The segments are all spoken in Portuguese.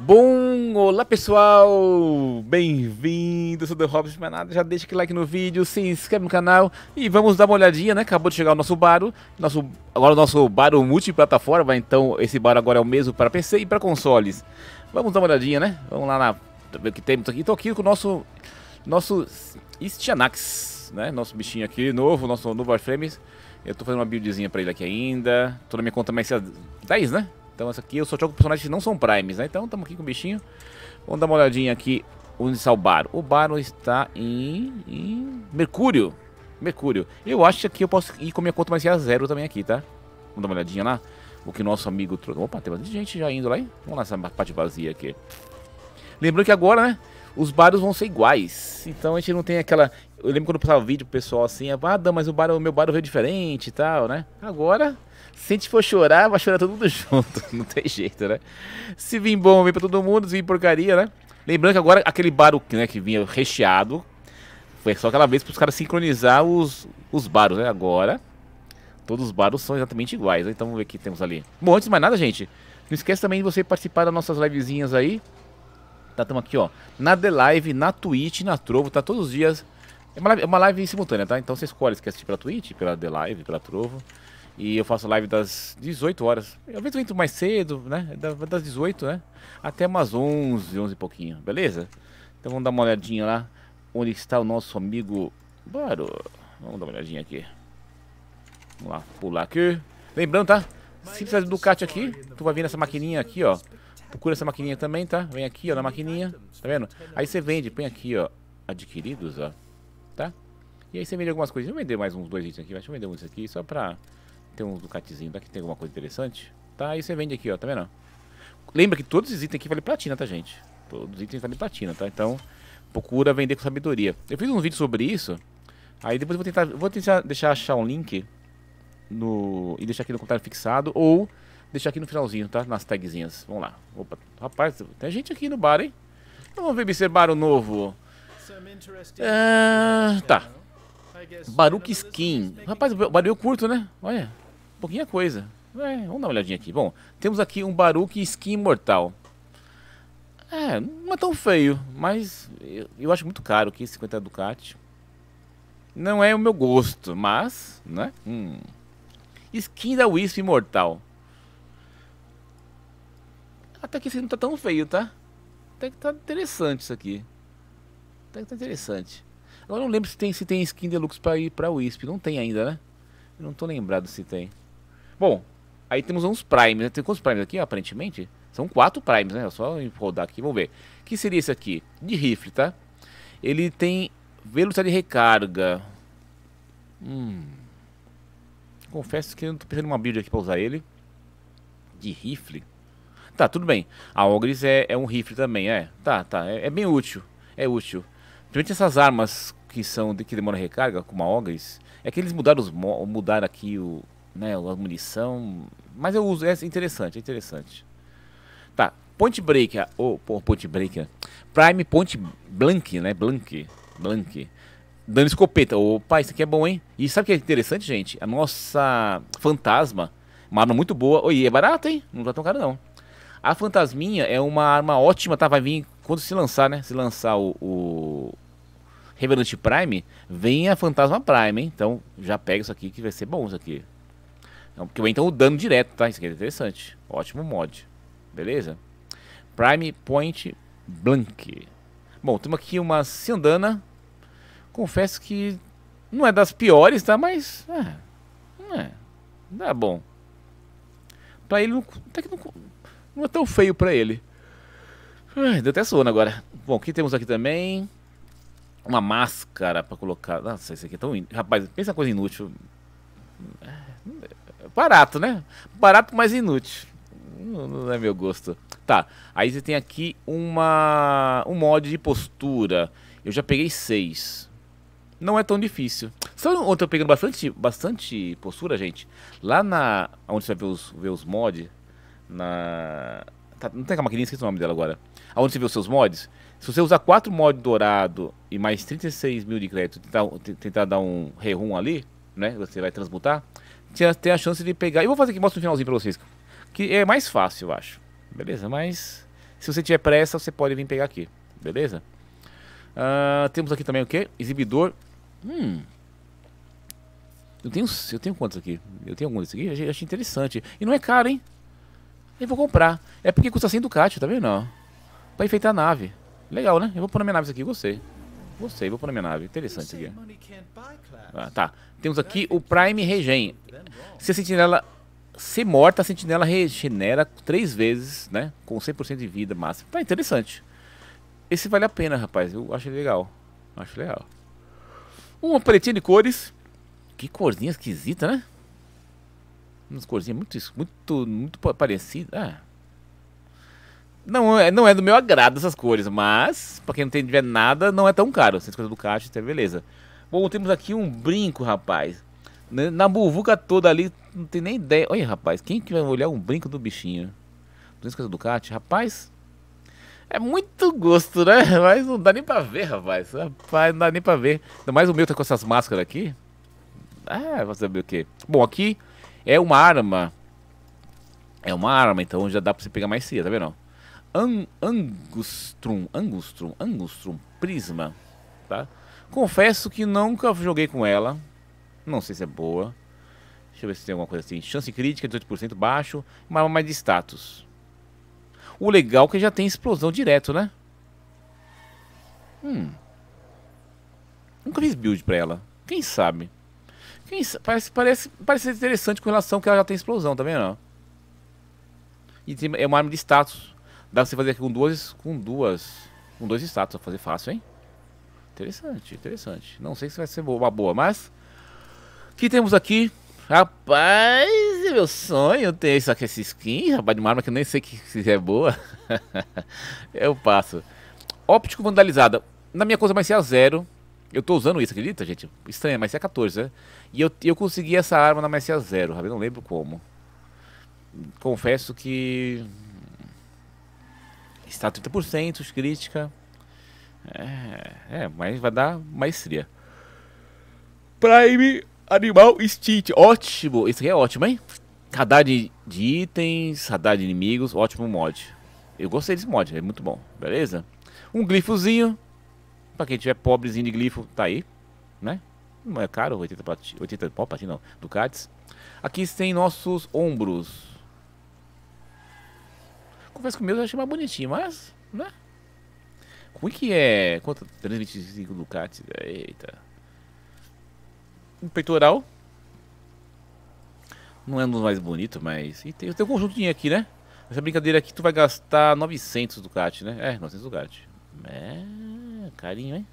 Bom, olá pessoal, bem-vindos, sou The Hobbit, mas é nada, já deixa aquele like no vídeo, se inscreve no canal e vamos dar uma olhadinha, né, acabou de chegar o nosso baro, nosso, agora o nosso baro multiplataforma, então esse baro agora é o mesmo para PC e para consoles. Vamos dar uma olhadinha, né, vamos lá na, ver o que temos aqui, tô aqui com o nosso, nosso Istianax, né, nosso bichinho aqui novo, nosso novo Warframes, eu tô fazendo uma buildzinha para ele aqui ainda, tô na minha conta mais 10, né, então essa aqui eu só jogo personagens que não são primes, né? Então estamos aqui com o bichinho. Vamos dar uma olhadinha aqui onde está o Baro. O Baro está em, em Mercúrio. Mercúrio. Eu acho que aqui eu posso ir com minha conta mais é a zero também aqui, tá? Vamos dar uma olhadinha lá. O que nosso amigo trouxe. Opa, tem bastante gente já indo lá, hein? Vamos lá nessa parte vazia aqui. Lembrando que agora, né? Os baros vão ser iguais. Então a gente não tem aquela. Eu lembro quando eu passava vídeo pro pessoal assim, ah, mas o, meu baro veio diferente e tal, né? Agora se a gente for chorar, vai chorar todo mundo junto. Não tem jeito, né? Se vir bom, vem pra todo mundo. Se vir porcaria, né? Lembrando que agora aquele barulho, né, que vinha recheado. Foi só aquela vez pros caras sincronizar os, os baros, né? Agora, todos os baros são exatamente iguais. Né? Então vamos ver o que temos ali. Bom, antes de mais nada, gente. Não esquece também de você participar das nossas livezinhas aí. Tá, tamo aqui, ó. Na The Live, na Twitch, na Trovo, tá todos os dias. É uma live, é uma live simultânea, tá? Então você escolhe se quer assistir pela Twitch, pela The Live, pela Trovo. E eu faço live das 18 horas. eu vejo eu mais cedo, né? Das 18, né? Até umas 11, 11 e pouquinho, beleza? Então vamos dar uma olhadinha lá onde está o nosso amigo Baro. Vamos dar uma olhadinha aqui. Vamos lá, pular aqui. Lembrando, tá? Se precisar do Ducati aqui, tu vai vir nessa maquininha aqui, ó. Procura essa maquininha também, tá? Vem aqui, ó, na maquininha. Tá vendo? Aí você vende, põe aqui, ó. Adquiridos, ó. Tá? E aí você vende algumas coisas. Deixa eu vender mais uns dois itens aqui. Deixa eu vender uns aqui só pra tem um Ducatizinho daqui, tem alguma coisa interessante? Tá, aí você vende aqui, ó, tá vendo? Lembra que todos os itens aqui valem platina, tá, gente? Todos os itens valem platina, tá? Então, procura vender com sabedoria. Eu fiz um vídeo sobre isso, aí depois eu vou tentar, vou tentar deixar achar um link no, e deixar aqui no comentário fixado, ou deixar aqui no finalzinho, tá? Nas tagzinhas. Vamos lá. Opa, rapaz, tem gente aqui no bar, hein? Então, vamos ver esse bar novo. Ah, tá. Baruque Skin. Rapaz, o barulho curto, né? Olha. Pouquinha coisa. É, vamos dar uma olhadinha aqui. Bom, temos aqui um Baruque Skin Imortal. É, não é tão feio, mas eu, eu acho muito caro aqui, 50 Ducati. Não é o meu gosto, mas, né? Hum. Skin da Wisp Imortal. Até que esse não tá tão feio, tá? Até que tá interessante isso aqui. Até que tá interessante. Agora não lembro se tem, se tem skin deluxe pra ir pra Wisp. Não tem ainda, né? Eu não tô lembrado se tem. Bom, aí temos uns primes, né? Tem quantos primes aqui, aparentemente? São quatro primes, né? É só rodar aqui, vamos ver. que seria esse aqui? De rifle, tá? Ele tem velocidade de recarga. Hum. Confesso que eu não tô pensando em uma build aqui pra usar ele. De rifle? Tá, tudo bem. A Ogres é, é um rifle também, é. Tá, tá. É, é bem útil. É útil. Principalmente essas armas que são de, que demora recarga, como a Ogres. É que eles mudaram, os, mudaram aqui o, né? Uma munição. Mas eu uso. É interessante, é interessante. Tá. Point Break. Ou oh, Point Break. Né? Prime Point Blank, né? Blank. Blank. Dando escopeta. Opa, isso aqui é bom, hein? E sabe o que é interessante, gente? A nossa fantasma. Uma arma muito boa. Oi, é barata, hein? Não tá tão caro, não. A fantasminha é uma arma ótima, tá? Vai vir quando se lançar, né? Se lançar o, o... Revenant Prime, vem a Fantasma Prime, hein? Então já pega isso aqui que vai ser bom isso aqui. Porque então o dano direto, tá? Isso aqui é interessante. Ótimo mod. Beleza? Prime Point Blank. Bom, temos aqui uma sandana Confesso que não é das piores, tá? Mas. É. É. Dá é bom. Pra ele não. Até que não, não é tão feio pra ele. Ai, deu até sono agora. Bom, o que temos aqui também? Uma máscara pra colocar. Nossa, isso aqui é tão. In... Rapaz, pensa coisa inútil. É, Barato, né? Barato, mas inútil. Não, não é meu gosto. Tá, aí você tem aqui uma um mod de postura. Eu já peguei seis. Não é tão difícil. só ontem eu pegando bastante, bastante postura, gente? Lá na... Onde você vai ver os, ver os mods. Na... Tá, não tem a maquininha, esqueci o nome dela agora. Aonde você vê os seus mods. Se você usar 4 mods dourado e mais 36 mil de crédito tentar, tentar dar um rerun ali, né? Você vai transmutar tinha a chance de pegar. Eu vou fazer aqui, mostra um finalzinho pra vocês. Que é mais fácil, eu acho. Beleza? Mas se você tiver pressa, você pode vir pegar aqui. Beleza? Uh, temos aqui também o que? Exibidor. Hum. Eu tenho, eu tenho quantos aqui? Eu tenho alguns aqui. Eu achei interessante. E não é caro, hein? Eu vou comprar. É porque custa 100 Ducati, tá vendo? Ó. Pra enfeitar a nave. Legal, né? Eu vou pôr na minha nave isso aqui, gostei. Não sei, vou pôr na minha nave. Interessante isso aqui. Ah, tá. Temos aqui o Prime Regen. Se a sentinela se morta, a sentinela regenera três vezes, né? Com 100% de vida máxima. Tá interessante. Esse vale a pena, rapaz. Eu acho legal. Acho legal. Uma paletinha de cores. Que corzinha esquisita, né? Umas corzinhas muito, muito, muito parecidas. Ah. Não é, não é do meu agrado essas cores, mas para quem não tiver nada, não é tão caro. coisas do caixa, até beleza. Bom, temos aqui um brinco, rapaz. Na buvuca toda ali, não tem nem ideia. Olha, rapaz, quem que vai olhar um brinco do bichinho? 250 Cate, rapaz. É muito gosto, né? Mas não dá nem pra ver, rapaz. Rapaz, não dá nem pra ver. Ainda mais o meu tá com essas máscaras aqui. Ah, vai saber o quê? Bom, aqui é uma arma. É uma arma, então já dá pra você pegar mais cedo, tá vendo? An Angustrum, Angustrum, Angustrum Prisma, tá? Confesso que nunca joguei com ela. Não sei se é boa. Deixa eu ver se tem alguma coisa assim. Chance crítica, 18% baixo, uma arma mais de status. O legal é que já tem explosão direto, né? Hum. Nunca fiz build pra ela. Quem sabe? Quem sa parece, parece, parece interessante com relação que ela já tem explosão, tá vendo? E tem, é uma arma de status. Dá pra você fazer aqui com duas. Com duas. Com dois status, fazer fácil, hein? Interessante, interessante. Não sei se vai ser uma boa, mas. O que temos aqui? Rapaz, é meu sonho ter isso aqui, essa skin, rapaz, de uma arma que eu nem sei que, se é boa. eu passo. Óptico vandalizada. Na minha coisa, mais se é a zero. Eu tô usando isso, acredita, gente? Estranho, mas é 14, né? E eu, eu consegui essa arma na Messia Zero, sabe? não lembro como. Confesso que está 30%, crítica. É, é, mas vai dar maestria. Prime Animal Instinct, Ótimo. Esse aqui é ótimo, hein? Radar de, de itens, radar de inimigos. Ótimo mod. Eu gostei desse mod, é muito bom. Beleza? Um glifozinho. Pra quem tiver pobrezinho de glifo, tá aí. Né? Não é caro, 80 pau, 80 pau, não, Ducatis. Aqui tem nossos ombros. Confesso que o meu eu achei mais bonitinho, mas. Né? Como é que é. Quanto? 325 Ducati. Eita. Um peitoral. Não é um dos mais bonitos, mas. E tem, tem um conjuntinho aqui, né? Essa brincadeira aqui tu vai gastar 900 Ducati, né? É, 900 Ducati. É. Carinho, hein?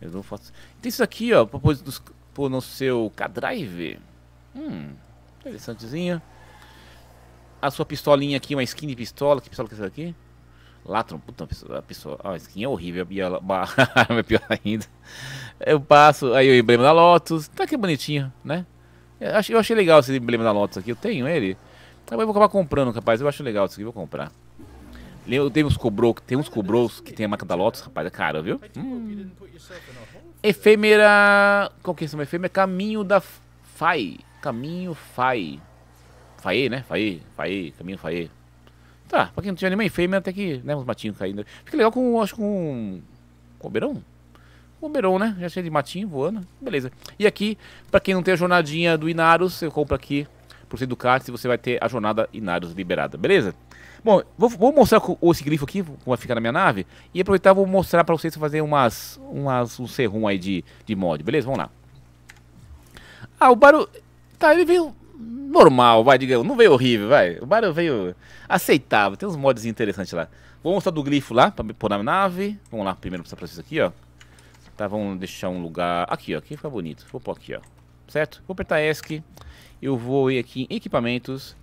Eu não faço. Tem isso aqui, ó. Propósito dos, pô, no seu K-Drive. Hum. Interessantezinho a sua pistolinha aqui, uma skin de pistola. Que pistola que é essa aqui? Latron, puta, a pistola. a skin é horrível, é pior ainda. Eu passo, aí o emblema da Lotus. Tá que bonitinho, né? Eu achei legal esse emblema da Lotus aqui. Eu tenho ele. Tá, eu vou acabar comprando, rapaz. Eu acho legal isso aqui, vou comprar. Eu tenho uns cobrou, tem uns cobros que tem a marca da Lotus, rapaz, é caro, viu? Hum. Efêmera. Qual que é esse nome? Efêmera Caminho da Fai. Caminho Fai. Faê, né? Faê, Faê, caminho Faê. Tá, pra quem não tinha nem fêmea, até que, né, uns matinhos caindo. Fica legal com, acho, com... Com o beirão? o beirão, né? Já cheio de matinho voando, beleza. E aqui, pra quem não tem a jornadinha do Inaros, você compra aqui por do card e você vai ter a jornada Inaros liberada, beleza? Bom, vou, vou mostrar o, esse grifo aqui, como vai ficar na minha nave, e aproveitar vou mostrar pra vocês fazer umas, umas, um serrum aí de, de mod, beleza? Vamos lá. Ah, o barulho... Tá, ele veio normal, vai, digamos. Não veio horrível, vai. O Mario veio aceitável. Tem uns mods interessantes lá. Vou mostrar do glifo lá, pra pôr na nave. Vamos lá, primeiro pra vocês aqui, ó. Tá, vamos deixar um lugar... Aqui, ó. Aqui fica bonito. Vou pôr aqui, ó. Certo? Vou apertar ESC. Eu vou ir aqui em equipamentos.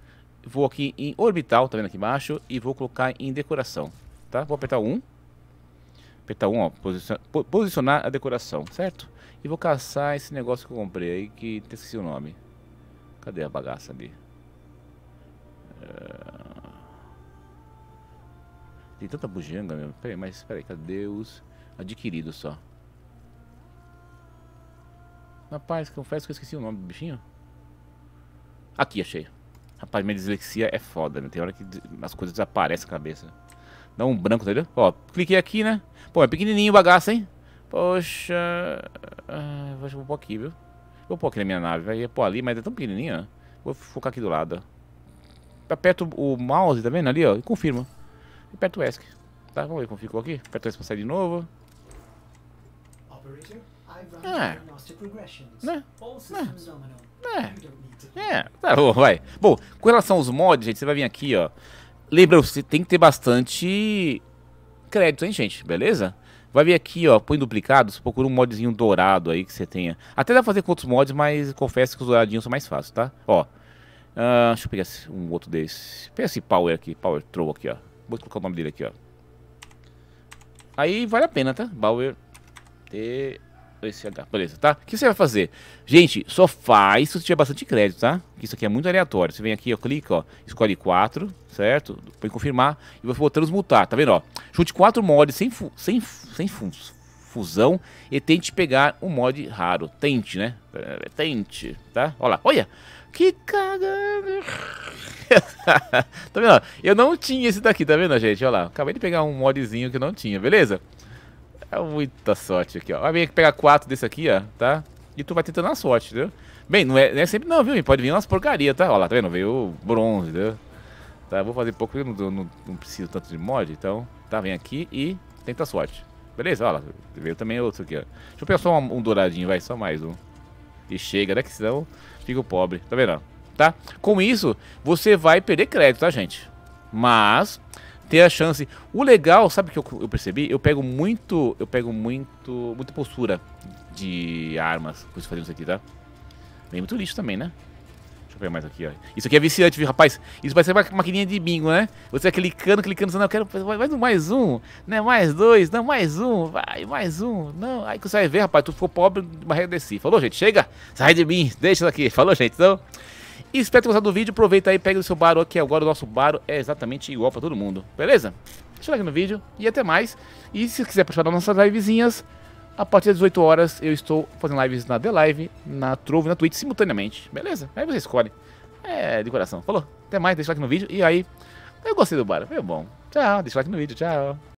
Vou aqui em orbital, tá vendo aqui embaixo? E vou colocar em decoração, tá? Vou apertar 1. Apertar 1, ó. Posicionar a decoração, certo? E vou caçar esse negócio que eu comprei aí, que esqueci o nome. Cadê a bagaça ali? É... Tem tanta bujanga mesmo. Peraí, mas peraí, cadê os adquiridos só? Rapaz, confesso que eu esqueci o nome do bichinho. Aqui, achei. Rapaz, minha dislexia é foda, né? Tem hora que as coisas desaparecem a cabeça. Dá um branco, entendeu? Tá Ó, cliquei aqui, né? Pô, é pequenininho o bagaço, hein? Poxa... Ah, vou pôr aqui, viu? Vou pôr aqui na minha nave, vai pôr ali, mas é tão pequenininha. Né? Vou focar aqui do lado. Aperto o mouse, tá vendo ali, ó? E confirma. E aperto o ESC. Tá, vamos ver como ficou aqui. Aperto o ESC pra sair de novo. É. Né? né É. é. Tá bom, vai. Bom, com relação aos mods, gente, você vai vir aqui, ó. Lembra, você tem que ter bastante crédito, hein, gente? Beleza? Vai ver aqui, ó, põe duplicados, procura um modzinho dourado aí que você tenha. Até dá pra fazer com outros mods, mas confesso que os douradinhos são mais fáceis, tá? Ó, uh, deixa eu pegar um outro desse. Pega esse Power aqui, Power Troll aqui, ó. Vou colocar o nome dele aqui, ó. Aí vale a pena, tá? Power T... Esse H, beleza, tá? O que você vai fazer? Gente, só faz se você tiver bastante crédito, tá? Porque isso aqui é muito aleatório. Você vem aqui, ó, clica, ó, escolhe 4, certo? para confirmar e você os transmutar, tá vendo? Ó, chute quatro mods sem, fu sem, sem fu fusão e tente pegar um mod raro. Tente, né? É, tente, tá? Olha lá, olha! Que cagada! tá vendo? Eu não tinha esse daqui, tá vendo, gente? Olha lá, acabei de pegar um modzinho que não tinha, beleza? É muita sorte aqui, ó. Vai vir pegar quatro desse aqui, ó, tá? E tu vai tentando a sorte, entendeu? Bem, não é, não é sempre não, viu? Pode vir umas porcaria, tá? Olha lá, tá vendo? Veio bronze, entendeu? Tá, vou fazer pouco porque eu não, não, não, preciso tanto de mod, então... Tá, vem aqui e tenta a sorte. Beleza, olha lá, veio também outro aqui, ó. Deixa eu pegar só um, um douradinho, vai, só mais um. E chega, né, que senão fico pobre, tá vendo? Tá? Com isso, você vai perder crédito, tá, gente? Mas ter a chance. O legal, sabe o que eu, eu, percebi? Eu pego muito, eu pego muito, muita postura de armas coisas isso fazendo isso aqui, tá? Vem muito lixo também, né? Deixa eu ver mais aqui, ó. Isso aqui é viciante, viu, rapaz? Isso vai ser uma maquininha de bingo, né? Você clicando, clicando, você não, eu quero mais um, mais um, né? Mais dois, não, mais um, vai, mais um. Não, aí que você vai ver, rapaz, tu ficou pobre de barreira desse. Falou, gente? Chega, sai de mim, deixa daqui. Falou, gente, então... Espero ter gostado do vídeo, aproveita aí, pega o seu baro aqui agora, o nosso baro é exatamente igual pra todo mundo, beleza? Deixa o like no vídeo e até mais. E se quiser participar das nossas livezinhas, a partir das 18 horas eu estou fazendo lives na The Live, na Trove e na Twitch simultaneamente, beleza? Aí você escolhe. É, de coração. Falou, até mais, deixa o like no vídeo. E aí, eu gostei do bar, foi bom. Tchau, deixa o like no vídeo, tchau.